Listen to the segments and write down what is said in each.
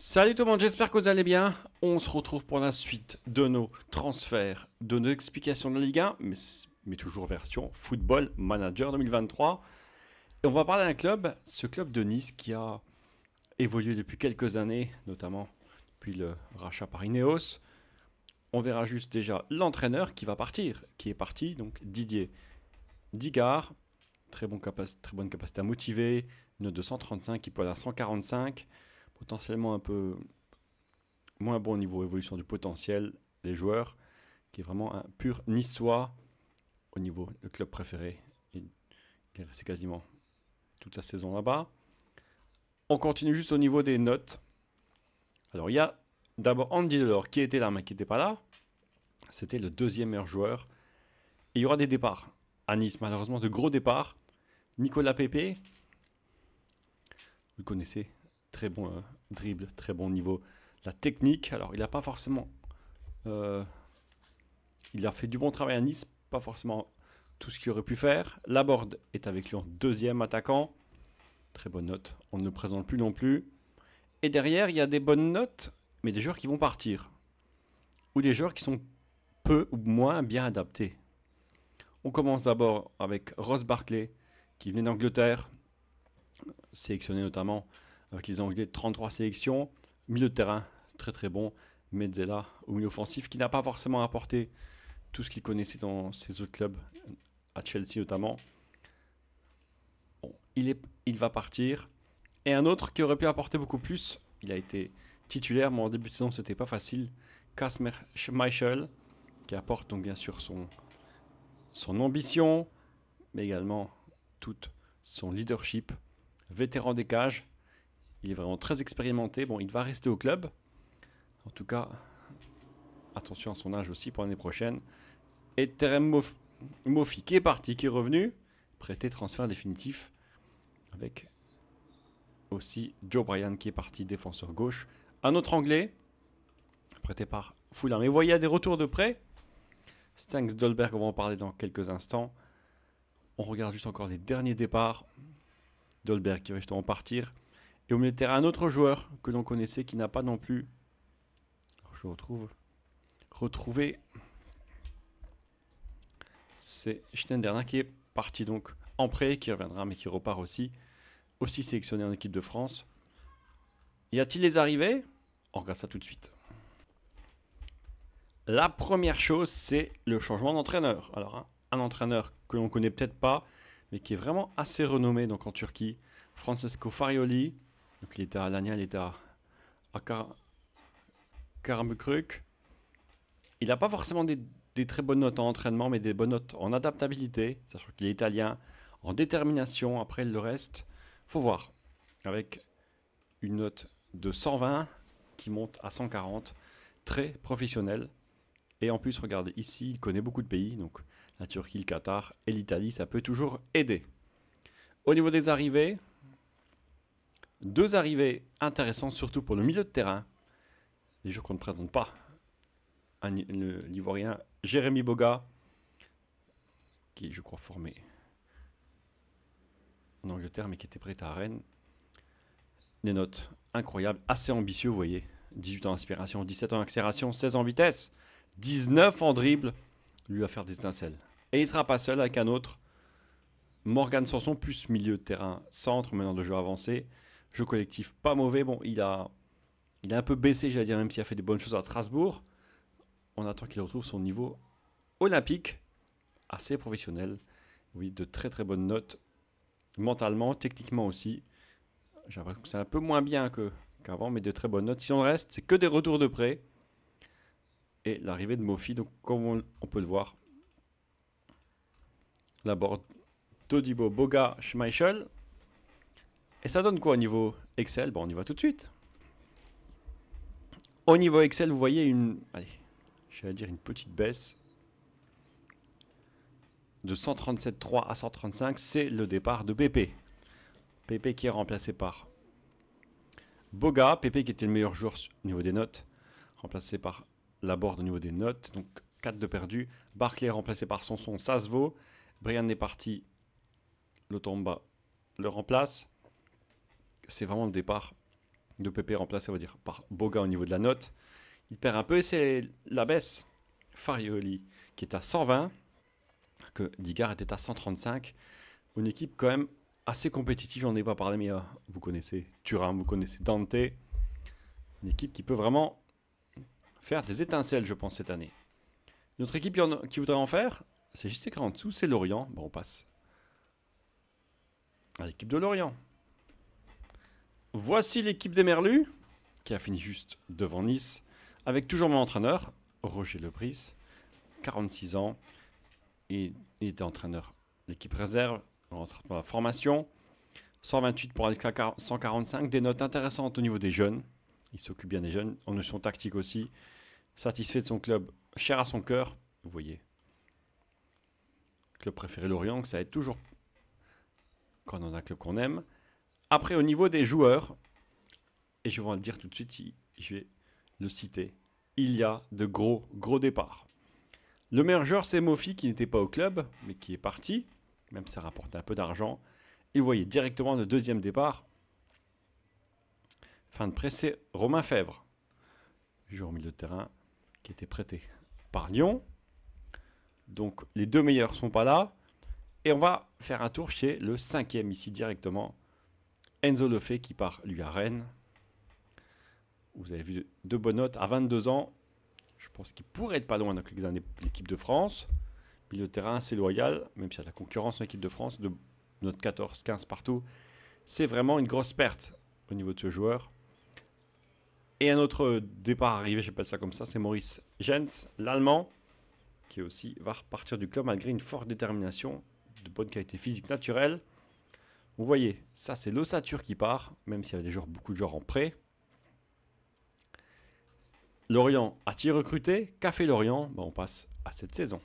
Salut tout le monde, j'espère que vous allez bien. On se retrouve pour la suite de nos transferts, de nos explications de la Ligue 1, mais, toujours version Football Manager 2023. Et on va parler d'un club, ce club de Nice qui a évolué depuis quelques années, notamment depuis le rachat par Ineos. On verra juste déjà l'entraîneur qui va partir, qui est parti, donc Didier Digard. Très, bon très bonne capacité à motiver, note de 135, qui peut aller à 145 potentiellement un peu moins bon au niveau évolution du potentiel des joueurs, qui est vraiment un pur niçois au niveau de club préféré. Il est resté quasiment toute sa saison là-bas. On continue juste au niveau des notes. Alors il y a d'abord Andy Delors qui était là mais qui n'était pas là. C'était le deuxième meilleur joueur. Et il y aura des départs à Nice, malheureusement de gros départs. Nicolas Pepe, vous le connaissez, très bon euh, dribble, très bon niveau. La technique, alors il n'a pas forcément. Euh, il a fait du bon travail à Nice, pas forcément tout ce qu'il aurait pu faire. Laborde est avec lui en deuxième attaquant. Très bonne note, on ne le présente plus non plus. Et derrière, il y a des bonnes notes, mais des joueurs qui vont partir. Ou des joueurs qui sont peu ou moins bien adaptés. On commence d'abord avec Ross Barclay qui venait d'Angleterre, sélectionné notamment avec les Anglais, 33 sélections, milieu de terrain, très très bon, Mezzella au milieu offensif, qui n'a pas forcément apporté tout ce qu'il connaissait dans ses autres clubs, à Chelsea notamment. il, est, il va partir. Et un autre qui aurait pu apporter beaucoup plus, il a été titulaire, mais en début de saison, c'était pas facile. Kasmer Schmeichel, qui apporte donc bien sûr son, son ambition, mais également tout son leadership. Vétéran des cages, il est vraiment très expérimenté. Bon, il va rester au club. En tout cas, attention à son âge aussi pour l'année prochaine. Et Terem Moffi qui est parti, qui est revenu. Prêté transfert définitif. Avec aussi Joe Bryan qui est parti, défenseur gauche. Un autre anglais, prêté par Fulham. Et voyez, il y a des retours de prêt. Stanks Dolberg, on va en parler dans quelques instants. On regarde juste encore les derniers départs. Dolberg qui va justement partir. Et au milieu terrain, un autre joueur que l'on connaissait qui n'a pas non plus. Je retrouve. Retrouvé. C'est Schneiderlin qui est parti donc en prêt, qui reviendra mais qui repart aussi. Aussi sélectionné en équipe de France. Y a-t-il les arrivées On regarde ça tout de suite. La première chose, c'est le changement d'entraîneur. Alors, hein, un entraîneur que l'on connaît peut-être pas, mais qui est vraiment assez renommé donc en Turquie, Francesco Farioli, donc il était à il à, à Il n'a pas forcément des, des, très bonnes notes en entraînement, mais des bonnes notes en adaptabilité, sachant qu'il est italien, en détermination, après le reste, faut voir. Avec une note de 120 qui monte à 140, très professionnel. Et en plus, regardez, ici, il connaît beaucoup de pays, donc la Turquie, le Qatar et l'Italie, ça peut toujours aider. Au niveau des arrivées, deux arrivées intéressantes, surtout pour le milieu de terrain. Les joueurs qu'on ne présente pas. L'Ivoirien Jérémy Boga, qui est, je crois, formé en Angleterre, mais qui était prêt à Rennes. Des notes incroyables, assez ambitieux, vous voyez. 18 ans inspiration, 17 ans accélération, 16 ans vitesse, 19 en dribble. Lui va faire des étincelles. Et il ne sera pas seul avec un autre. Morgan Sanson, plus milieu de terrain, centre, maintenant de jeu avancé. Jeu collectif pas mauvais. Bon, il a, un peu baissé, j'allais dire, même s'il a fait des bonnes choses à Strasbourg. On attend qu'il retrouve son niveau olympique, assez professionnel. Oui, de très très bonnes notes, mentalement, techniquement aussi. J'ai l'impression que c'est un peu moins bien qu'avant, mais de très bonnes notes. Si on reste, c'est que des retours de près. Et l'arrivée de Mofi, donc comme on, peut le voir, d'abord Todibo, Boga, Schmeichel, et ça donne quoi au niveau Excel Bon, on y va tout de suite. Au niveau Excel, vous voyez une... Allez, vais dire une petite baisse. De 137.3 à 135, c'est le départ de PP. PP qui est remplacé par Boga. PP qui était le meilleur joueur au niveau des notes. Remplacé par Laborde au niveau des notes. Donc 4 de perdu. Barclay est remplacé par Sanson. Ça se vaut. Brian est parti. Le tomba le remplace c'est vraiment le départ de Pepe remplacé, va dire, par Boga au niveau de la note. Il perd un peu et c'est la baisse. Farioli qui est à 120, que Digard était à 135. Une équipe quand même assez compétitive, on ai pas parlé, mais euh, vous connaissez Turin, vous connaissez Dante. Une équipe qui peut vraiment faire des étincelles, je pense, cette année. Une autre équipe qui voudrait en faire, c'est juste écrit en dessous, c'est Lorient. Bon, on passe à l'équipe de Lorient. Voici l'équipe des Merlus, qui a fini juste devant Nice, avec toujours mon entraîneur, Roger Lebris, 46 ans. Et il était entraîneur de l'équipe réserve, en la formation. 128 pour Alex 145, des notes intéressantes au niveau des jeunes. Il s'occupe bien des jeunes, en notion tactique aussi. Satisfait de son club, cher à son cœur, vous voyez. Club préféré Lorient, ça aide toujours quand on a un club qu'on aime. Après, au niveau des joueurs, et je vais le dire tout de suite, je vais le citer, il y a de gros, gros départs. Le meilleur joueur, c'est Mofi, qui n'était pas au club, mais qui est parti, même ça rapporte un peu d'argent. Et vous voyez directement le deuxième départ. Fin de presse, c'est Romain Fèvre, joueur milieu de terrain, qui était prêté par Lyon. Donc les deux meilleurs sont pas là. Et on va faire un tour chez le cinquième ici directement. Enzo Lefebvre qui part, lui, à Rennes. Vous avez vu deux bonnes notes. À 22 ans, je pense qu'il pourrait être pas loin dans quelques années l'équipe de France. Milieu de terrain assez loyal, même s'il y a de la concurrence en équipe de France, de notre 14-15 partout. C'est vraiment une grosse perte au niveau de ce joueur. Et un autre départ arrivé, j'appelle ça comme ça, c'est Maurice Jens, l'allemand, qui aussi va repartir du club malgré une forte détermination, de bonne qualité physique naturelle. Vous voyez, ça c'est l'ossature qui part, même s'il y avait des beaucoup de joueurs en prêt. Lorient a-t-il recruté Café Lorient, ben, on passe à cette saison.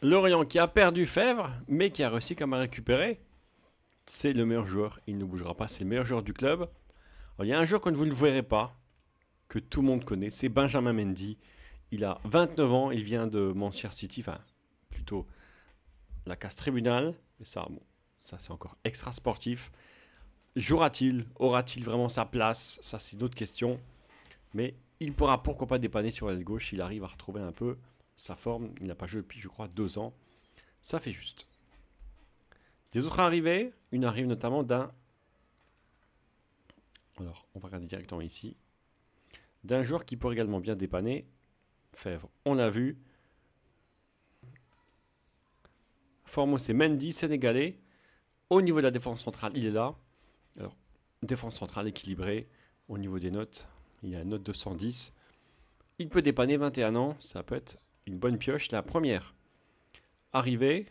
Lorient qui a perdu Fèvre, mais qui a réussi quand même à récupérer, c'est le meilleur joueur. Il ne bougera pas, c'est le meilleur joueur du club. il y a un joueur que vous ne verrez pas, que tout le monde connaît, c'est Benjamin Mendy. Il a 29 ans, il vient de Manchester City, enfin plutôt la casse tribunal. Mais ça, bon, ça, c'est encore extra sportif. Jouera-t-il Aura-t-il vraiment sa place Ça, c'est une autre question. Mais il pourra pourquoi pas dépanner sur l'aile gauche. Il arrive à retrouver un peu sa forme. Il n'a pas joué depuis, je crois, deux ans. Ça fait juste. Des autres arrivées, une arrive notamment d'un. Alors, on va regarder directement ici. D'un joueur qui pourrait également bien dépanner. Fèvre, on l'a vu. Formos et Mendy, sénégalais. Au niveau de la défense centrale, il est là. Alors, défense centrale équilibrée. Au niveau des notes, il y a une note de 110. Il peut dépanner 21 ans, ça peut être une bonne pioche, la première. Arrivé,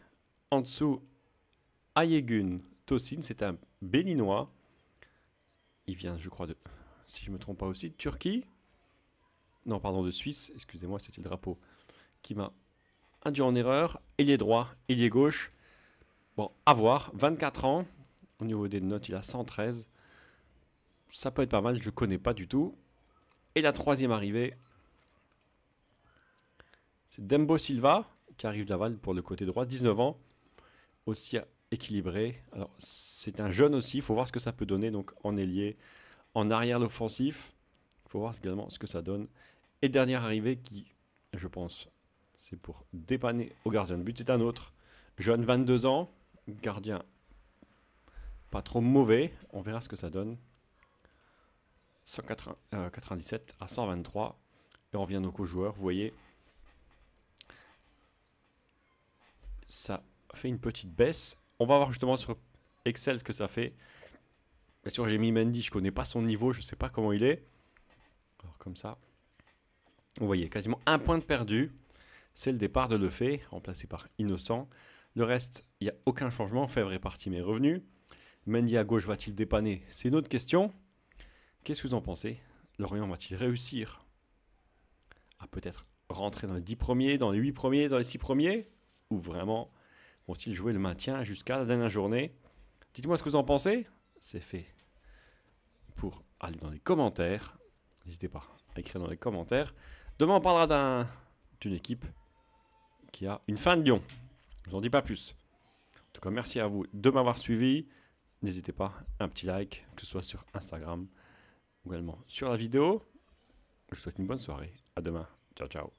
en dessous, Ayegun Tosin, c'est un béninois. Il vient, je crois, de, si je ne me trompe pas aussi, de Turquie. Non, pardon, de Suisse, excusez-moi, c'était le drapeau qui m'a induit en erreur. Ailier droit, ailier gauche. Bon, à voir. 24 ans. Au niveau des notes, il a 113. Ça peut être pas mal, je connais pas du tout. Et la troisième arrivée, c'est Dembo Silva qui arrive d'aval pour le côté droit, 19 ans, aussi équilibré. Alors c'est un jeune aussi, il faut voir ce que ça peut donner donc en ailier, en arrière l'offensif. Il faut voir également ce que ça donne. Et dernière arrivée qui, je pense, c'est pour dépanner au gardien de but, c'est un autre jeune 22 ans Gardien, pas trop mauvais. On verra ce que ça donne. 197 euh, à 123. Et on revient donc au joueur Vous voyez, ça fait une petite baisse. On va voir justement sur Excel ce que ça fait. Bien sûr, j'ai mis Mendy, je connais pas son niveau, je sais pas comment il est. Alors comme ça, vous voyez, quasiment un point de perdu. C'est le départ de Lefebvre, remplacé par Innocent. Le reste, il n'y a aucun changement. Fèvre est parti, mais revenu. Mendy à gauche va-t-il dépanner C'est une autre question. Qu'est-ce que vous en pensez Lorient va-t-il réussir à peut-être rentrer dans les 10 premiers, dans les 8 premiers, dans les 6 premiers Ou vraiment vont-ils jouer le maintien jusqu'à la dernière journée Dites-moi ce que vous en pensez. C'est fait. Pour aller dans les commentaires, n'hésitez pas à écrire dans les commentaires. Demain, on parlera d'une équipe qui a une fin de Lyon. Je vous en dis pas plus. En tout cas, merci à vous de m'avoir suivi. N'hésitez pas, un petit like, que ce soit sur Instagram ou également sur la vidéo. Je vous souhaite une bonne soirée. À demain. Ciao, ciao.